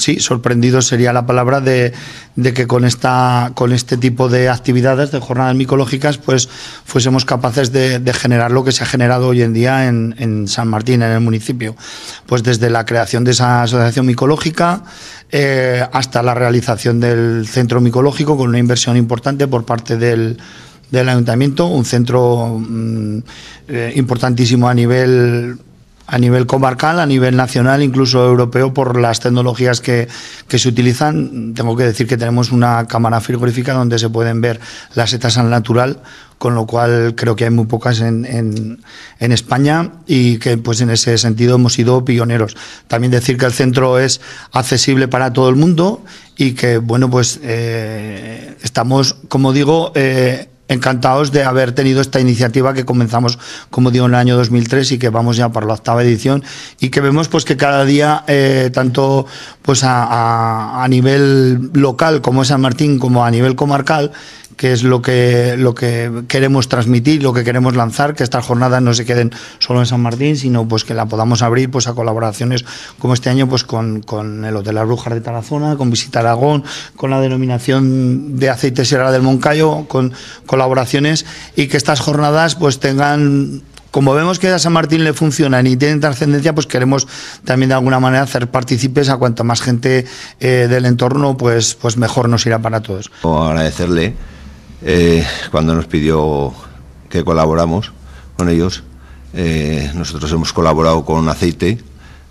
sí, sorprendido sería la palabra de, que con, esta, con este tipo de actividades, de jornadas micológicas, pues fuésemos capaces de, generar lo que se ha generado hoy en día en, San Martín, en el municipio. Pues desde la creación de esa asociación micológica eh, hasta la realización del centro micológico con una inversión importante por parte del ayuntamiento, un centro mm, eh, importantísimo a nivel a nivel comarcal, a nivel nacional, incluso europeo, por las tecnologías que, se utilizan. Tengo que decir que tenemos una cámara frigorífica donde se pueden ver las setas al natural, con lo cual creo que hay muy pocas en, en, España y que pues en ese sentido hemos sido pioneros. También decir que el centro es accesible para todo el mundo y que bueno pues eh, estamos, como digo, eh, encantados de haber tenido esta iniciativa que comenzamos, como digo, en el año 2003 y que vamos ya para la octava edición y que vemos pues que cada día, eh, tanto pues a, a, a nivel local como San Martín como a nivel comarcal, que es lo que, lo que queremos transmitir, lo que queremos lanzar, que estas jornadas no se queden solo en San Martín, sino pues que la podamos abrir pues a colaboraciones como este año pues con, con el Hotel Las Brujas de Tarazona, con Visita Aragón, con la denominación de aceite Sierra del Moncayo, con colaboraciones y que estas jornadas pues tengan como vemos que a San Martín le funcionan y tienen trascendencia, pues queremos también de alguna manera hacer partícipes a cuanto más gente eh, del entorno, pues, pues mejor nos irá para todos. agradecerle eh, cuando nos pidió que colaboramos con ellos, eh, nosotros hemos colaborado con aceite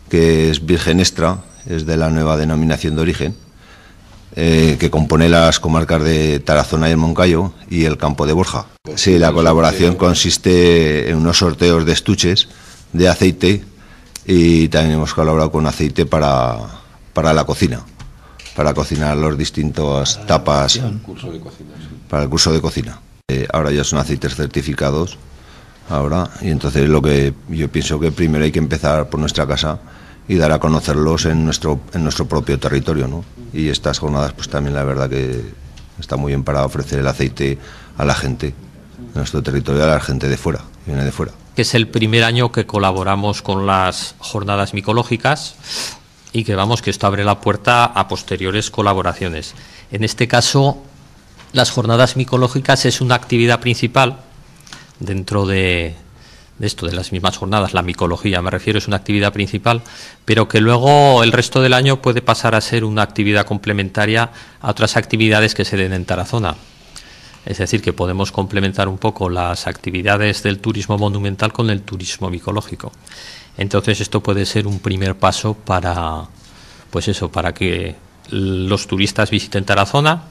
que es virgen extra, es de la nueva denominación de origen, eh, que compone las comarcas de Tarazona y el Moncayo y el campo de Borja. Sí, la colaboración consiste en unos sorteos de estuches de aceite y también hemos colaborado con aceite para la cocina para cocinar los distintos tapas para el curso de cocina. Eh, ahora ya son aceites certificados ahora y entonces lo que yo pienso que primero hay que empezar por nuestra casa y dar a conocerlos en nuestro en nuestro propio territorio, ¿no? Y estas jornadas pues también la verdad que está muy bien para ofrecer el aceite a la gente de nuestro territorio, a la gente de fuera, viene de fuera. es el primer año que colaboramos con las jornadas micológicas y que vamos, que esto abre la puerta a posteriores colaboraciones. En este caso, las jornadas micológicas es una actividad principal dentro de, esto, de las mismas jornadas, la micología me refiero, es una actividad principal, pero que luego el resto del año puede pasar a ser una actividad complementaria a otras actividades que se den en Tarazona. Es decir, que podemos complementar un poco las actividades del turismo monumental con el turismo micológico. Entonces esto puede ser un primer paso para, pues eso, para que los turistas visiten Tarazona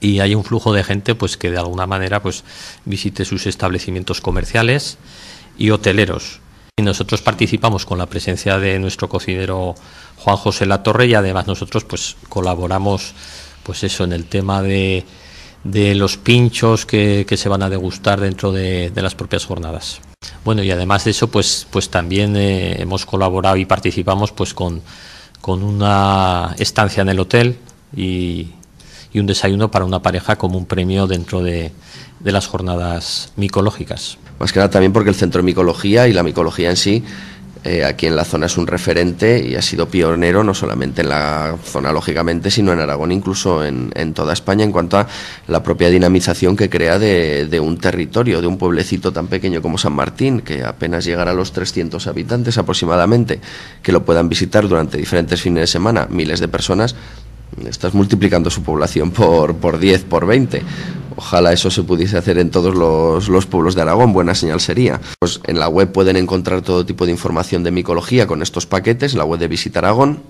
y hay un flujo de gente pues que de alguna manera pues visite sus establecimientos comerciales y hoteleros. Y nosotros participamos con la presencia de nuestro cocinero Juan José La Torre y además nosotros pues colaboramos pues eso en el tema de, de los pinchos que, se van a degustar dentro de las propias jornadas. Bueno, y además de eso, pues, pues también eh, hemos colaborado y participamos pues con, con una estancia en el hotel y, y, un desayuno para una pareja como un premio dentro de, de las jornadas micológicas. Más que nada también porque el Centro de Micología y la micología en sí eh, aquí en la zona es un referente y ha sido pionero no solamente en la zona, lógicamente, sino en Aragón, incluso en, toda España, en cuanto a la propia dinamización que crea de, de, un territorio, de un pueblecito tan pequeño como San Martín, que apenas llegará a los 300 habitantes aproximadamente, que lo puedan visitar durante diferentes fines de semana miles de personas, Estás multiplicando su población por, por 10, por 20. Ojalá eso se pudiese hacer en todos los, pueblos de Aragón, buena señal sería. Pues en la web pueden encontrar todo tipo de información de micología con estos paquetes, en la web de Visita Aragón.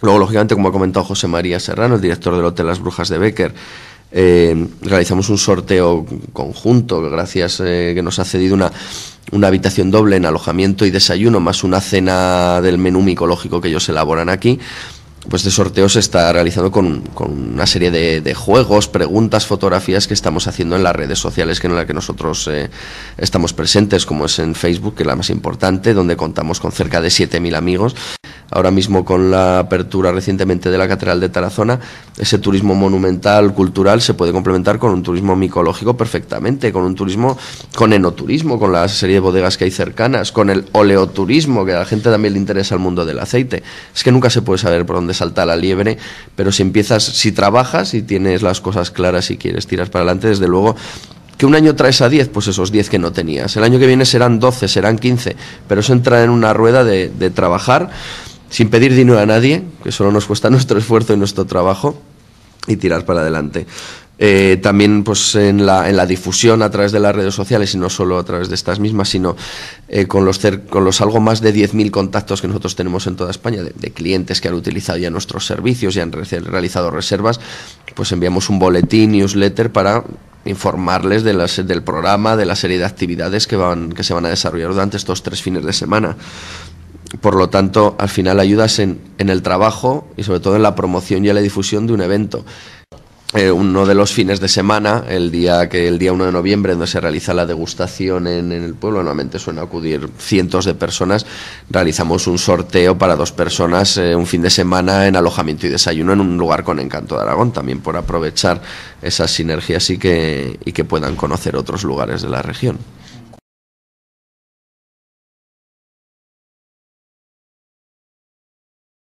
Luego, lógicamente, como ha comentado José María Serrano, el director del Hotel Las Brujas de Becker, eh, realizamos un sorteo conjunto, gracias eh, que nos ha cedido una, una habitación doble en alojamiento y desayuno, más una cena del menú micológico que ellos elaboran aquí pues este sorteo se está realizando con, una serie de, juegos, preguntas, fotografías que estamos haciendo en las redes sociales que en las que nosotros eh, estamos presentes, como es en Facebook, que es la más importante, donde contamos con cerca de 7.000 amigos. Ahora mismo con la apertura recientemente de la Catedral de Tarazona, ese turismo monumental, cultural, se puede complementar con un turismo micológico perfectamente, con un turismo, con enoturismo, con la serie de bodegas que hay cercanas, con el oleoturismo, que a la gente también le interesa el mundo del aceite. Es que nunca se puede saber por dónde salta la liebre, pero si empiezas, si trabajas y tienes las cosas claras y quieres tirar para adelante, desde luego que un año traes a 10, pues esos 10 que no tenías. El año que viene serán 12, serán 15, pero eso entra en una rueda de, de trabajar sin pedir dinero a nadie, que solo nos cuesta nuestro esfuerzo y nuestro trabajo, y tirar para adelante. Eh, también pues en la, en la, difusión a través de las redes sociales y no solo a través de estas mismas, sino eh, con, los con los algo más de 10.000 contactos que nosotros tenemos en toda España de, clientes que han utilizado ya nuestros servicios y han realizado reservas, pues enviamos un boletín, newsletter para informarles de del programa, de la serie de actividades que, van, que se van a desarrollar durante estos tres fines de semana. Por lo tanto, al final ayudas en, en el trabajo y sobre todo en la promoción y la difusión de un evento eh, uno de los fines de semana, el día que el día 1 de noviembre, donde se realiza la degustación en, el pueblo, normalmente suelen acudir cientos de personas, realizamos un sorteo para dos personas eh, un fin de semana en alojamiento y desayuno en un lugar con encanto de Aragón, también por aprovechar esas sinergias y que, y que puedan conocer otros lugares de la región.